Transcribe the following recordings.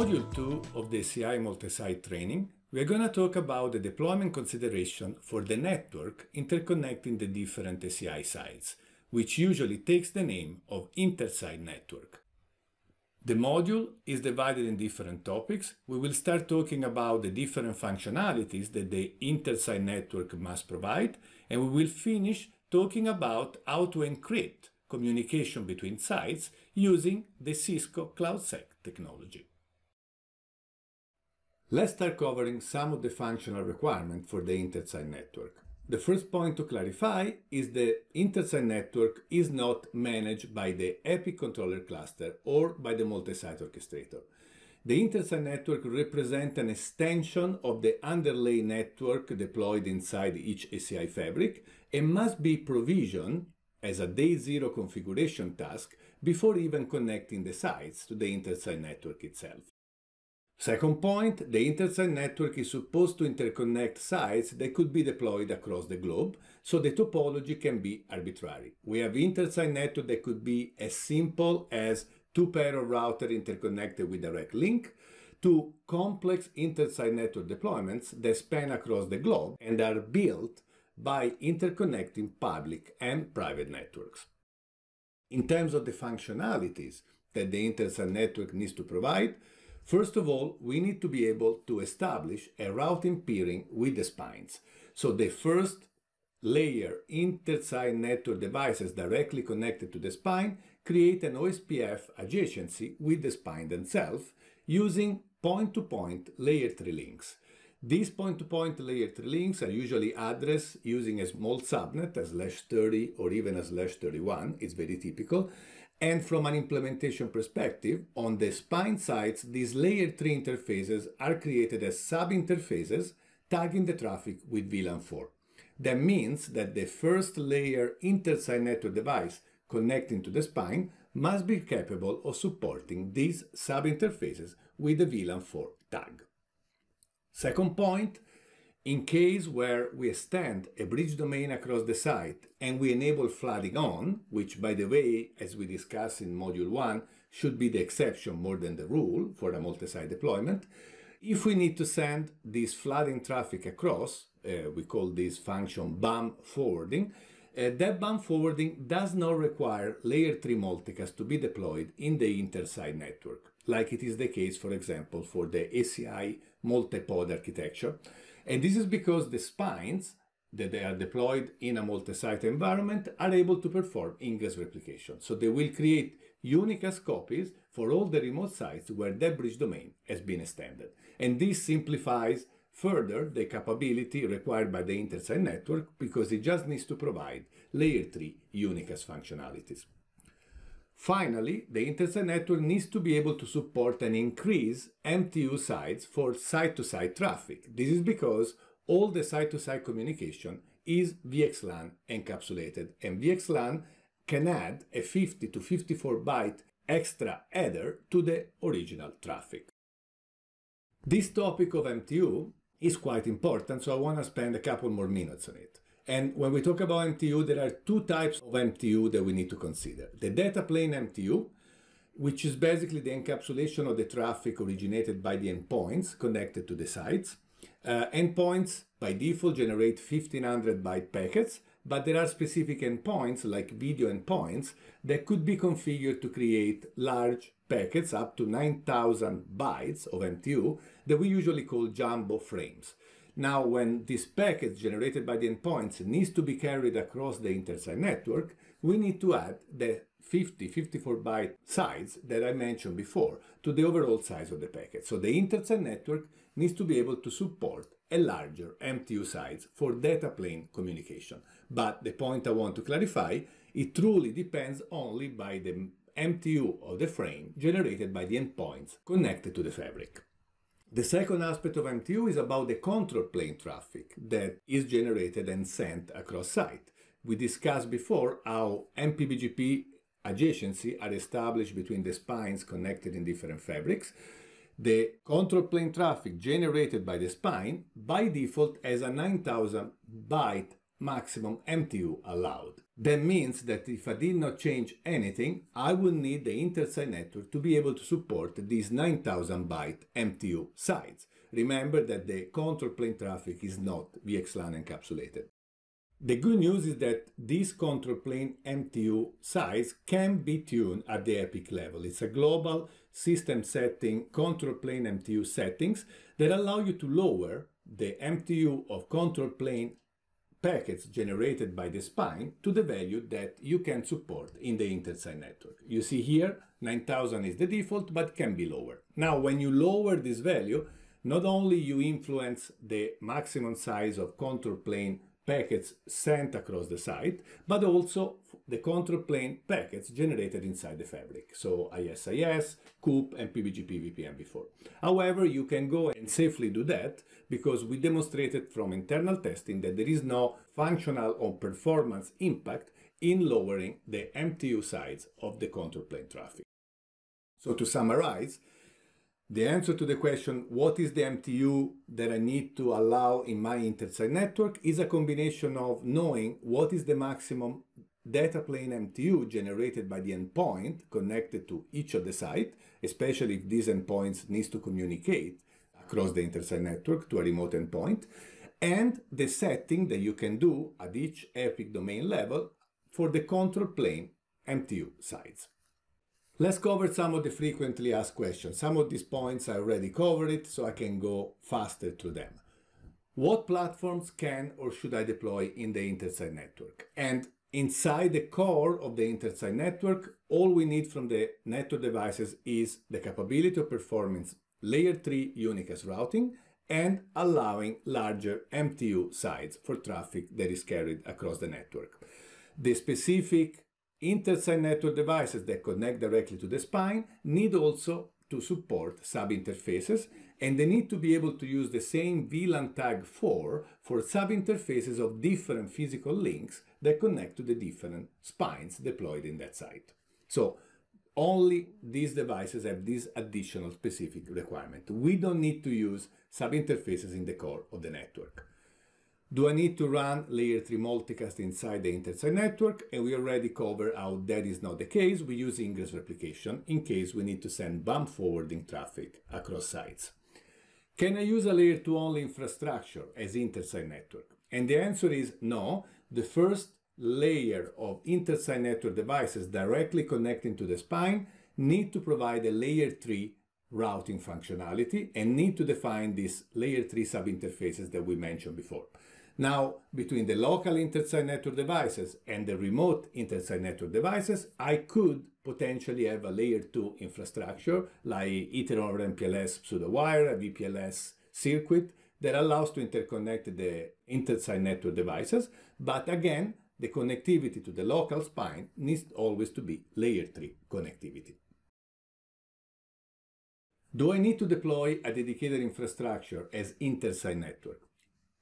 module 2 of the CI multi-site training, we are going to talk about the deployment consideration for the network interconnecting the different CI sites, which usually takes the name of intersite network. The module is divided in different topics. We will start talking about the different functionalities that the intersite network must provide, and we will finish talking about how to encrypt communication between sites using the Cisco CloudSec technology. Let's start covering some of the functional requirements for the inter-site network. The first point to clarify is the site network is not managed by the EPIC controller cluster or by the multi-site orchestrator. The inter-site network represents an extension of the underlay network deployed inside each ACI fabric and must be provisioned as a day zero configuration task before even connecting the sites to the inter-site network itself. Second point, the InterSite network is supposed to interconnect sites that could be deployed across the globe, so the topology can be arbitrary. We have InterSite network that could be as simple as two pair of router interconnected with direct link, to complex InterSite network deployments that span across the globe and are built by interconnecting public and private networks. In terms of the functionalities that the InterSite network needs to provide, First of all, we need to be able to establish a routing peering with the spines. So the first layer intersite network devices directly connected to the spine create an OSPF adjacency with the spine themselves using point-to-point -point layer 3 links. These point-to-point -point layer 3 links are usually addressed using a small subnet, a slash 30 or even a slash 31, it's very typical, and from an implementation perspective, on the spine sides, these layer 3 interfaces are created as sub-interfaces tagging the traffic with VLAN 4. That means that the first layer inter-site network device connecting to the spine must be capable of supporting these sub-interfaces with the VLAN 4 tag. Second point, in case where we extend a bridge domain across the site and we enable flooding on, which by the way, as we discussed in module 1, should be the exception more than the rule for a multi-site deployment, if we need to send this flooding traffic across, uh, we call this function BAM forwarding, uh, that BAM forwarding does not require layer 3 multicast to be deployed in the inter-site network, like it is the case, for example, for the ACI multi-pod architecture. And this is because the spines that they are deployed in a multi-site environment are able to perform ingress replication. So they will create unicast copies for all the remote sites where that bridge domain has been extended. And this simplifies further the capability required by the inter site network because it just needs to provide layer 3 unicast functionalities. Finally, the Intelsat network needs to be able to support and increase MTU sites for site-to-site -site traffic. This is because all the site-to-site -site communication is VXLAN encapsulated, and VXLAN can add a 50 to 54 byte extra header to the original traffic. This topic of MTU is quite important, so I want to spend a couple more minutes on it. And when we talk about MTU, there are two types of MTU that we need to consider. The data plane MTU, which is basically the encapsulation of the traffic originated by the endpoints connected to the sites. Uh, endpoints by default generate 1500 byte packets, but there are specific endpoints like video endpoints that could be configured to create large packets up to 9000 bytes of MTU that we usually call jumbo frames. Now, when this packet generated by the endpoints needs to be carried across the InterSign network, we need to add the 50, 54 byte size that I mentioned before to the overall size of the packet. So the InterSign network needs to be able to support a larger MTU size for data plane communication. But the point I want to clarify, it truly depends only by the MTU of the frame generated by the endpoints connected to the fabric. The second aspect of MTU is about the control plane traffic that is generated and sent across site. We discussed before how MPBGP adjacency are established between the spines connected in different fabrics. The control plane traffic generated by the spine by default has a 9000 byte maximum MTU allowed. That means that if I did not change anything, I would need the InterSite network to be able to support these 9000 byte MTU sites. Remember that the control plane traffic is not VXLAN encapsulated. The good news is that this control plane MTU size can be tuned at the EPIC level. It's a global system setting control plane MTU settings that allow you to lower the MTU of control plane packets generated by the spine to the value that you can support in the InterSign network. You see here, 9000 is the default, but can be lower. Now, when you lower this value, not only you influence the maximum size of contour plane packets sent across the site, but also the control plane packets generated inside the fabric, so ISIS, COOP, and PBGP VPN before. However, you can go and safely do that because we demonstrated from internal testing that there is no functional or performance impact in lowering the MTU size of the control plane traffic. So to summarize, the answer to the question, what is the MTU that I need to allow in my inter site network is a combination of knowing what is the maximum data plane MTU generated by the endpoint connected to each of the site, especially if these endpoints needs to communicate across the intersite network to a remote endpoint, and the setting that you can do at each epic domain level for the control plane MTU sites. Let's cover some of the frequently asked questions. Some of these points I already covered it, so I can go faster through them. What platforms can or should I deploy in the intersite network? And Inside the core of the inter-site network, all we need from the network devices is the capability of performing layer 3 unicast routing and allowing larger MTU sites for traffic that is carried across the network. The specific inter-site network devices that connect directly to the spine need also to support subinterfaces, and they need to be able to use the same VLAN tag 4 for subinterfaces of different physical links that connect to the different spines deployed in that site. So only these devices have this additional specific requirement. We don't need to use subinterfaces in the core of the network. Do I need to run layer 3 multicast inside the inter-site network? And we already covered how that is not the case. We use ingress replication in case we need to send bump forwarding traffic across sites. Can I use a layer 2 only infrastructure as inter-site network? And the answer is no. The first layer of inter-site network devices directly connecting to the spine need to provide a layer 3 routing functionality and need to define these layer 3 subinterfaces that we mentioned before. Now, between the local inter-site network devices and the remote inter-site network devices, I could potentially have a layer 2 infrastructure like Ethernet over MPLS pseudo-wire, a VPLS circuit that allows to interconnect the inter-site network devices. But again, the connectivity to the local spine needs always to be layer 3 connectivity. Do I need to deploy a dedicated infrastructure as inter-site network?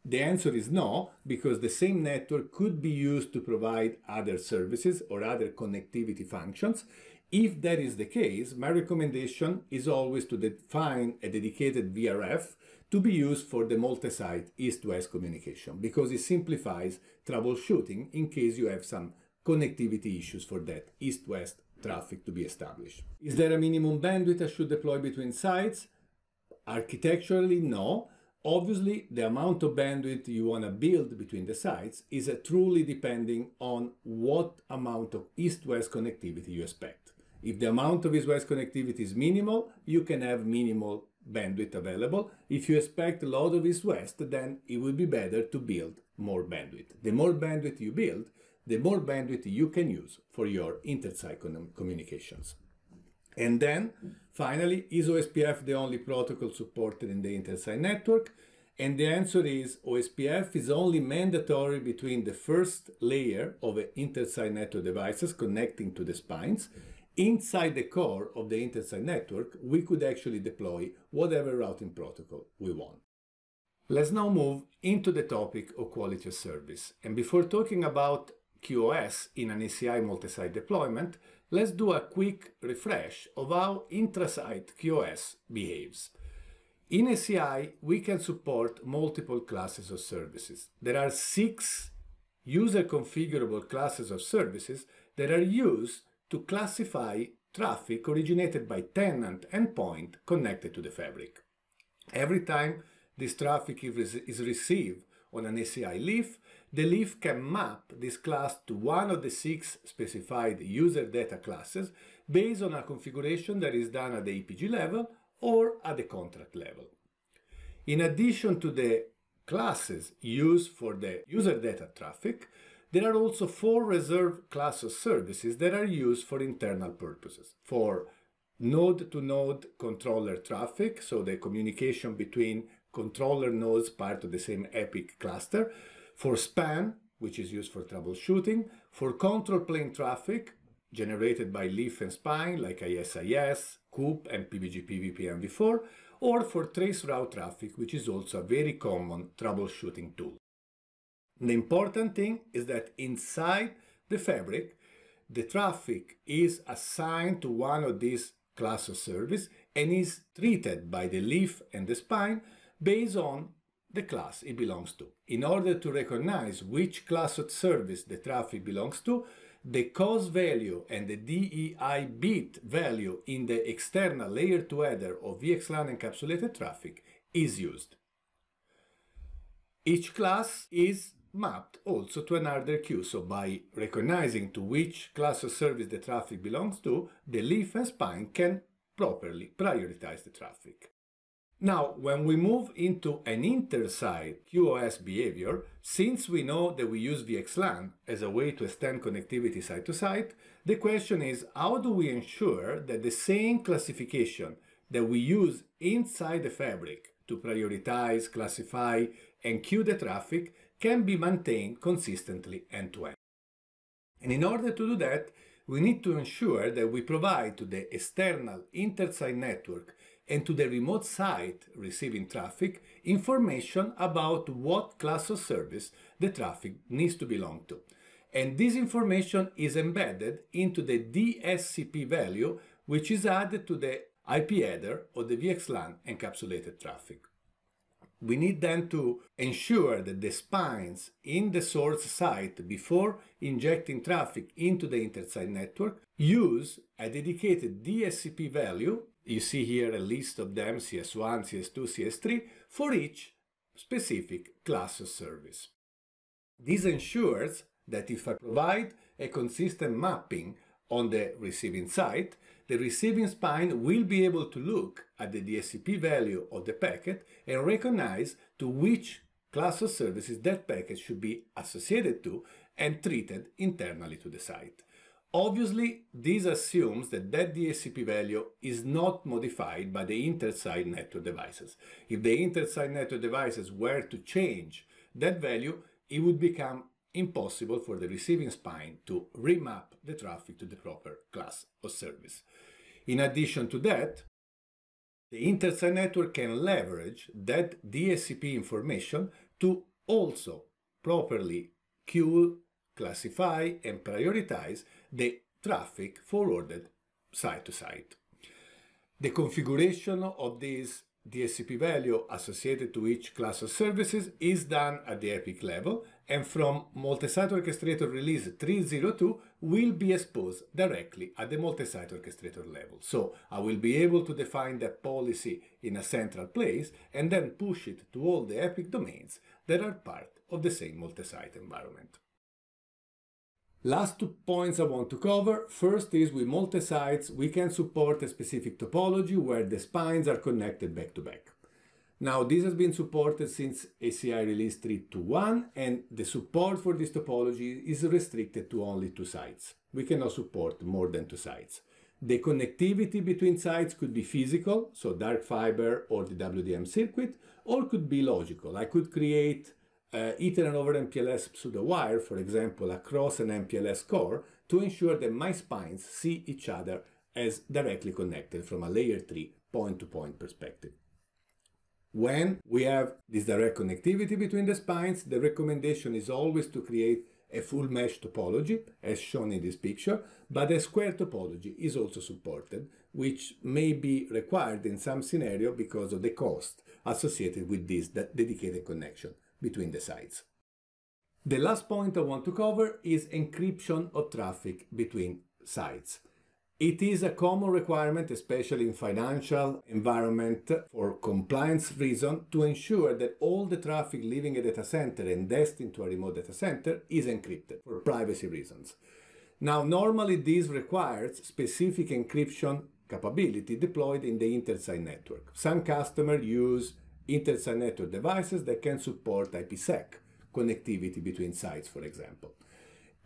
The answer is no, because the same network could be used to provide other services or other connectivity functions. If that is the case, my recommendation is always to define a dedicated VRF to be used for the multi-site east-west communication, because it simplifies troubleshooting in case you have some connectivity issues for that east-west traffic to be established. Is there a minimum bandwidth I should deploy between sites? Architecturally, no Obviously, the amount of bandwidth you want to build between the sites is uh, truly depending on what amount of east-west connectivity you expect. If the amount of east-west connectivity is minimal, you can have minimal bandwidth available. If you expect a lot of east-west, then it would be better to build more bandwidth. The more bandwidth you build, the more bandwidth you can use for your inter-site communications. And then finally, is OSPF the only protocol supported in the IntelSign network? And the answer is OSPF is only mandatory between the first layer of the IntelSign network devices connecting to the spines. Inside the core of the IntelSign network, we could actually deploy whatever routing protocol we want. Let's now move into the topic of quality of service. And before talking about QoS in an ECI multi-site deployment, Let's do a quick refresh of how intrasite QoS behaves. In ACI, we can support multiple classes of services. There are six user-configurable classes of services that are used to classify traffic originated by tenant endpoint connected to the fabric. Every time this traffic is received on an ACI leaf, the leaf can map this class to one of the six specified user data classes based on a configuration that is done at the EPG level or at the contract level. In addition to the classes used for the user data traffic, there are also four reserved class of services that are used for internal purposes, for node-to-node -node controller traffic, so the communication between controller nodes part of the same EPIC cluster, for SPAN, which is used for troubleshooting, for control plane traffic generated by leaf and spine like ISIS, COOP, and PBGP VPN v4, or for trace route traffic, which is also a very common troubleshooting tool. The important thing is that inside the fabric, the traffic is assigned to one of these class of service and is treated by the leaf and the spine based on the class it belongs to. In order to recognize which class of service the traffic belongs to, the cost value and the DEI bit value in the external layer 2 header of VXLAN encapsulated traffic is used. Each class is mapped also to another queue, so by recognizing to which class of service the traffic belongs to, the leaf and spine can properly prioritize the traffic. Now, when we move into an inter-site QoS behavior, since we know that we use VXLAN as a way to extend connectivity site to site, the question is how do we ensure that the same classification that we use inside the fabric to prioritize, classify, and queue the traffic can be maintained consistently end-to-end. -end. And in order to do that, we need to ensure that we provide to the external inter-site network and to the remote site receiving traffic information about what class of service the traffic needs to belong to. And this information is embedded into the DSCP value, which is added to the IP header or the VXLAN encapsulated traffic. We need then to ensure that the spines in the source site before injecting traffic into the intersite network use a dedicated DSCP value you see here a list of them, CS1, CS2, CS3, for each specific class of service. This ensures that if I provide a consistent mapping on the receiving side, the receiving spine will be able to look at the DSCP value of the packet and recognize to which class of services that packet should be associated to and treated internally to the site. Obviously, this assumes that that DSCP value is not modified by the inter-site network devices. If the inter-site network devices were to change that value, it would become impossible for the receiving spine to remap the traffic to the proper class or service. In addition to that, the inter-site network can leverage that DSCP information to also properly queue classify and prioritize the traffic forwarded site to site. The configuration of this DSCP value associated to each class of services is done at the epic level and from multi-site orchestrator release 302 will be exposed directly at the multi-site orchestrator level. So I will be able to define that policy in a central place and then push it to all the epic domains that are part of the same multi-site environment. Last two points I want to cover. First is with multi-sites, we can support a specific topology where the spines are connected back to back. Now, this has been supported since ACI release 3.2.1 and the support for this topology is restricted to only two sites. We cannot support more than two sites. The connectivity between sites could be physical, so dark fiber or the WDM circuit, or could be logical. I could create uh, eaten over MPLS pseudo wire, for example, across an MPLS core to ensure that my spines see each other as directly connected from a layer 3 point-to-point -point perspective. When we have this direct connectivity between the spines, the recommendation is always to create a full mesh topology, as shown in this picture, but a square topology is also supported, which may be required in some scenario because of the cost associated with this dedicated connection between the sites, The last point I want to cover is encryption of traffic between sites. It is a common requirement, especially in financial environment, for compliance reason, to ensure that all the traffic leaving a data center and destined to a remote data center is encrypted for privacy reasons. Now, normally this requires specific encryption capability deployed in the inter-site network. Some customers use Intel network devices that can support IPsec connectivity between sites, for example.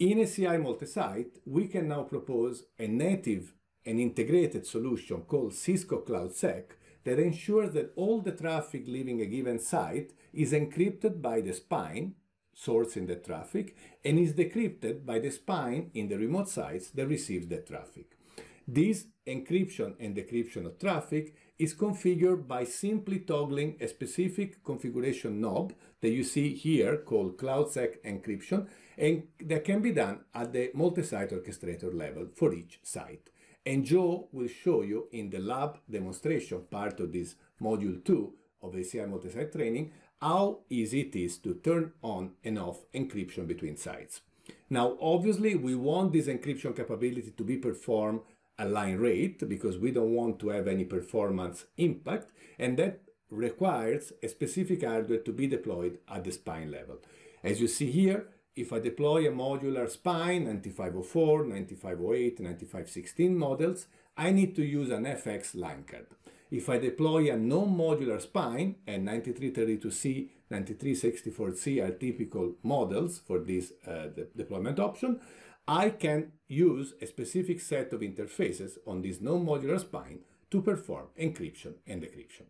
In CI multi-site, we can now propose a native and integrated solution called Cisco CloudSec that ensures that all the traffic leaving a given site is encrypted by the spine, sourcing the traffic, and is decrypted by the spine in the remote sites that receives the traffic. This encryption and decryption of traffic is configured by simply toggling a specific configuration knob that you see here called CloudSec encryption, and that can be done at the multi-site orchestrator level for each site. And Joe will show you in the lab demonstration part of this module 2 of ACI multi-site training how easy it is to turn on and off encryption between sites. Now, obviously, we want this encryption capability to be performed a line rate because we don't want to have any performance impact and that requires a specific hardware to be deployed at the spine level. As you see here, if I deploy a modular spine 9504, 9508, 9516 models, I need to use an FX line card. If I deploy a non-modular spine, and 9332C, 9364C are typical models for this uh, de deployment option, I can use a specific set of interfaces on this non-modular spine to perform encryption and decryption.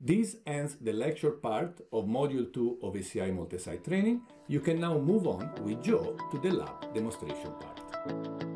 This ends the lecture part of Module 2 of ACI Multisite Training. You can now move on with Joe to the lab demonstration part.